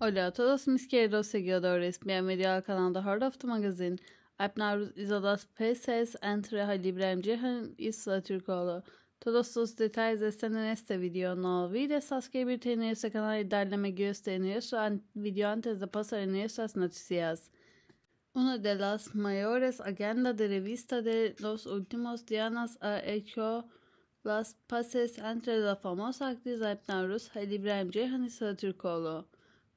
Hola a todos mis queridos seguidores, bienvenidos al canal de Hard of the Magazine. Apenas isolas peces entre Halil İbrahim Cihan y Sıla Türkoğlu. Todos los detalles están en este video. No olvides suscribirte a nuestro canal y darle me gusta a nuestro video antes de pasar a nuestras noticias. Una de las mayores agendas de revista de los últimos días ha hecho las paces entre la famosa actriz Apenas Halil İbrahim Cihan y Sıla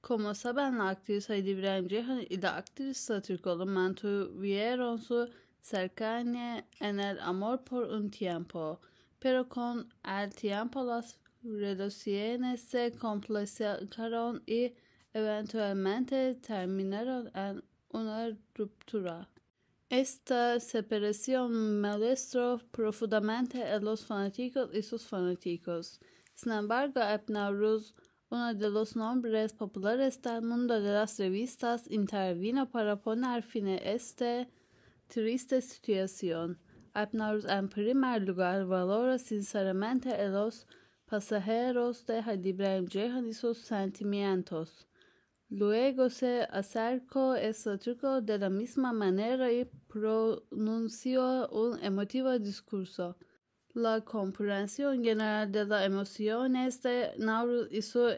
Como saben aktris y y la actriz aktris Satürkoğlu Mantu en el amor por un tiempo, pero con el tiempo las relaciones se complicaron y eventualmente terminaron en una ruptura. Esta separación molestó profundamente a los fanáticos y sus fanáticos. Sin embargo, uno de los nombres populares del mundo de las revistas intervino para poner fin a esta triste situación. Apnaus en primer lugar valora sinceramente a los pasajeros de Ibrahim Jehan y sus sentimientos. Luego se acercó ese truco de la misma manera y pronunció un emotivo discurso la comprensión general de las emociones de Nauru y su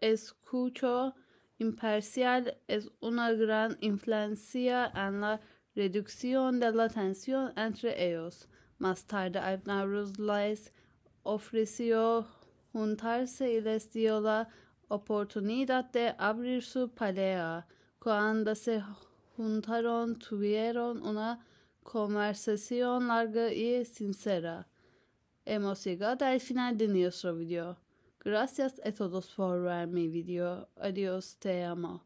escucho imparcial es una gran influencia en la reducción de la tensión entre ellos. Más tarde, Nauru les ofreció juntarse y les dio la oportunidad de abrir su pelea. Cuando se juntaron, tuvieron una conversación larga y sincera. Hemos llegado al final de nuestro video. Gracias a todos por verme video. Adiós, te amo.